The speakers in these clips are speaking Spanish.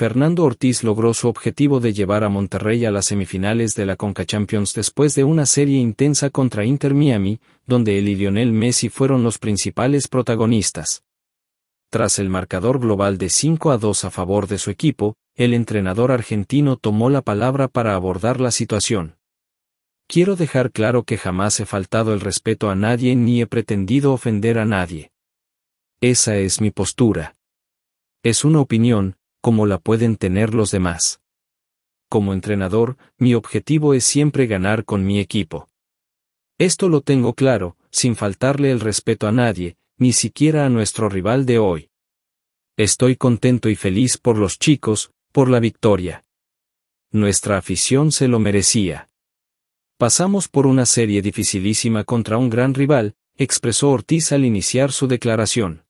Fernando Ortiz logró su objetivo de llevar a Monterrey a las semifinales de la Conca Champions después de una serie intensa contra Inter Miami, donde él y Lionel Messi fueron los principales protagonistas. Tras el marcador global de 5 a 2 a favor de su equipo, el entrenador argentino tomó la palabra para abordar la situación. Quiero dejar claro que jamás he faltado el respeto a nadie ni he pretendido ofender a nadie. Esa es mi postura. Es una opinión, como la pueden tener los demás. Como entrenador, mi objetivo es siempre ganar con mi equipo. Esto lo tengo claro, sin faltarle el respeto a nadie, ni siquiera a nuestro rival de hoy. Estoy contento y feliz por los chicos, por la victoria. Nuestra afición se lo merecía. Pasamos por una serie dificilísima contra un gran rival, expresó Ortiz al iniciar su declaración.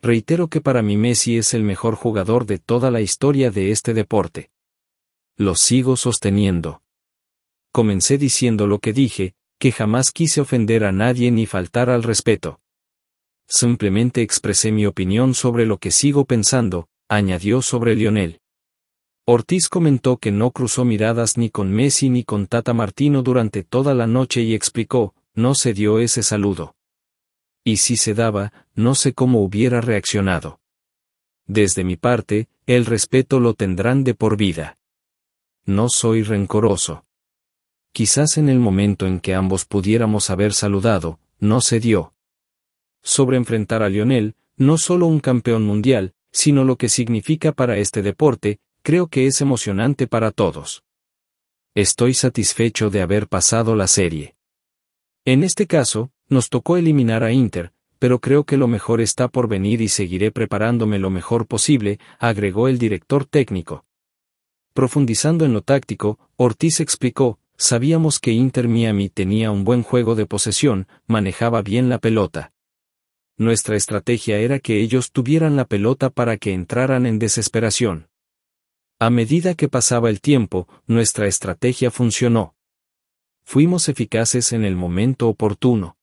Reitero que para mí Messi es el mejor jugador de toda la historia de este deporte. Lo sigo sosteniendo. Comencé diciendo lo que dije, que jamás quise ofender a nadie ni faltar al respeto. Simplemente expresé mi opinión sobre lo que sigo pensando, añadió sobre Lionel. Ortiz comentó que no cruzó miradas ni con Messi ni con Tata Martino durante toda la noche y explicó, no se dio ese saludo y si se daba, no sé cómo hubiera reaccionado. Desde mi parte, el respeto lo tendrán de por vida. No soy rencoroso. Quizás en el momento en que ambos pudiéramos haber saludado, no se dio. Sobre enfrentar a Lionel, no solo un campeón mundial, sino lo que significa para este deporte, creo que es emocionante para todos. Estoy satisfecho de haber pasado la serie. En este caso, nos tocó eliminar a Inter, pero creo que lo mejor está por venir y seguiré preparándome lo mejor posible, agregó el director técnico. Profundizando en lo táctico, Ortiz explicó, sabíamos que Inter Miami tenía un buen juego de posesión, manejaba bien la pelota. Nuestra estrategia era que ellos tuvieran la pelota para que entraran en desesperación. A medida que pasaba el tiempo, nuestra estrategia funcionó. Fuimos eficaces en el momento oportuno.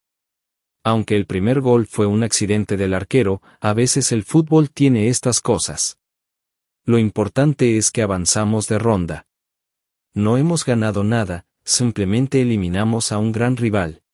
Aunque el primer gol fue un accidente del arquero, a veces el fútbol tiene estas cosas. Lo importante es que avanzamos de ronda. No hemos ganado nada, simplemente eliminamos a un gran rival.